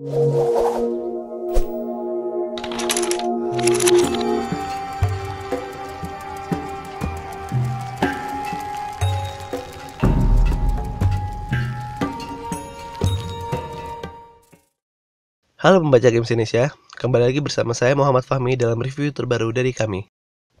Halo pembaca Games Indonesia, kembali lagi bersama saya Muhammad Fahmi dalam review terbaru dari kami.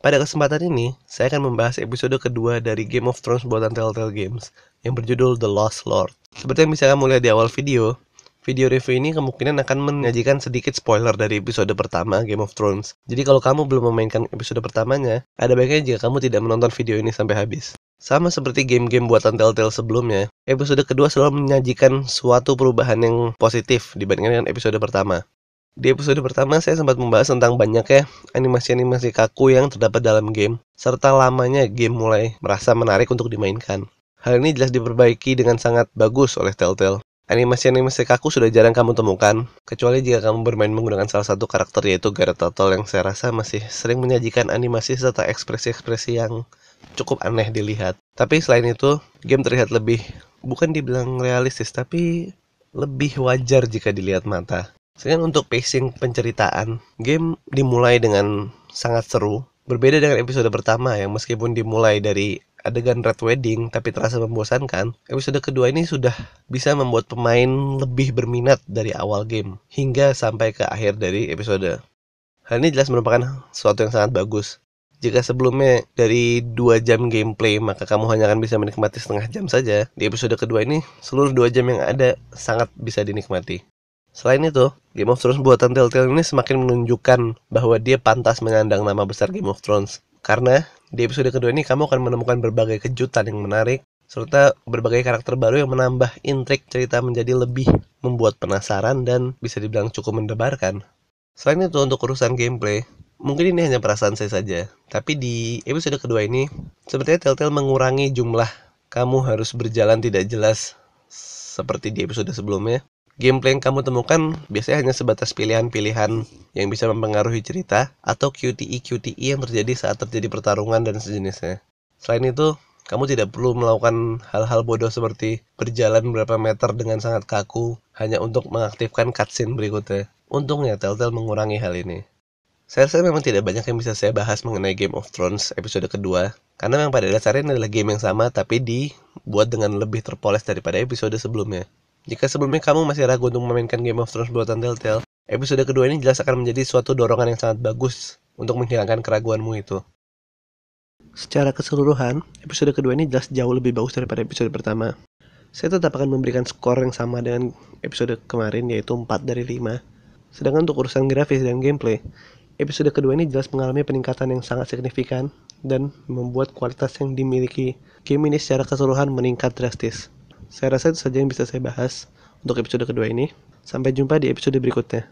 Pada kesempatan ini, saya akan membahas episode kedua dari Game of Thrones buatan Telltale Games yang berjudul The Lost Lord. Seperti yang bisa kamu lihat di awal video, Video review ini kemungkinan akan menyajikan sedikit spoiler dari episode pertama Game of Thrones. Jadi kalau kamu belum memainkan episode pertamanya, ada baiknya jika kamu tidak menonton video ini sampai habis. Sama seperti game-game buatan Telltale sebelumnya, episode kedua selalu menyajikan suatu perubahan yang positif dibandingkan dengan episode pertama. Di episode pertama saya sempat membahas tentang banyaknya animasi-animasi kaku yang terdapat dalam game, serta lamanya game mulai merasa menarik untuk dimainkan. Hal ini jelas diperbaiki dengan sangat bagus oleh Telltale. Animasi-animasi kaku sudah jarang kamu temukan, kecuali jika kamu bermain menggunakan salah satu karakter yaitu Gareth Tuttle yang saya rasa masih sering menyajikan animasi serta ekspresi-ekspresi yang cukup aneh dilihat. Tapi selain itu, game terlihat lebih, bukan dibilang realistis, tapi lebih wajar jika dilihat mata. Sedangkan untuk pacing penceritaan, game dimulai dengan sangat seru, berbeda dengan episode pertama yang meskipun dimulai dari adegan Red Wedding tapi terasa membosankan, episode kedua ini sudah bisa membuat pemain lebih berminat dari awal game hingga sampai ke akhir dari episode. Hal ini jelas merupakan sesuatu yang sangat bagus. Jika sebelumnya dari 2 jam gameplay maka kamu hanya akan bisa menikmati setengah jam saja, di episode kedua ini seluruh 2 jam yang ada sangat bisa dinikmati. Selain itu, Game of Thrones buatan Telltale ini semakin menunjukkan bahwa dia pantas menyandang nama besar Game of Thrones karena di episode kedua ini kamu akan menemukan berbagai kejutan yang menarik, serta berbagai karakter baru yang menambah intrik cerita menjadi lebih membuat penasaran dan bisa dibilang cukup mendebarkan. Selain itu untuk urusan gameplay, mungkin ini hanya perasaan saya saja, tapi di episode kedua ini sepertinya Telltale mengurangi jumlah kamu harus berjalan tidak jelas seperti di episode sebelumnya Gameplay yang kamu temukan biasanya hanya sebatas pilihan-pilihan yang bisa mempengaruhi cerita atau QTE-QTE e yang terjadi saat terjadi pertarungan dan sejenisnya. Selain itu, kamu tidak perlu melakukan hal-hal bodoh seperti berjalan beberapa meter dengan sangat kaku hanya untuk mengaktifkan cutscene berikutnya. Untungnya Telltale mengurangi hal ini. Saya rasa memang tidak banyak yang bisa saya bahas mengenai Game of Thrones episode kedua, karena memang pada dasarnya adalah game yang sama tapi dibuat dengan lebih terpoles daripada episode sebelumnya. Jika sebelumnya kamu masih ragu untuk memainkan Game of Thrones buatan Telltale, episode kedua ini jelas akan menjadi suatu dorongan yang sangat bagus untuk menghilangkan keraguanmu itu. Secara keseluruhan, episode kedua ini jelas jauh lebih bagus daripada episode pertama. Saya tetap akan memberikan skor yang sama dengan episode kemarin yaitu 4 dari 5. Sedangkan untuk urusan grafis dan gameplay, episode kedua ini jelas mengalami peningkatan yang sangat signifikan dan membuat kualitas yang dimiliki game ini secara keseluruhan meningkat drastis. Saya rasa itu saja yang bisa saya bahas untuk episode kedua ini. Sampai jumpa di episode berikutnya.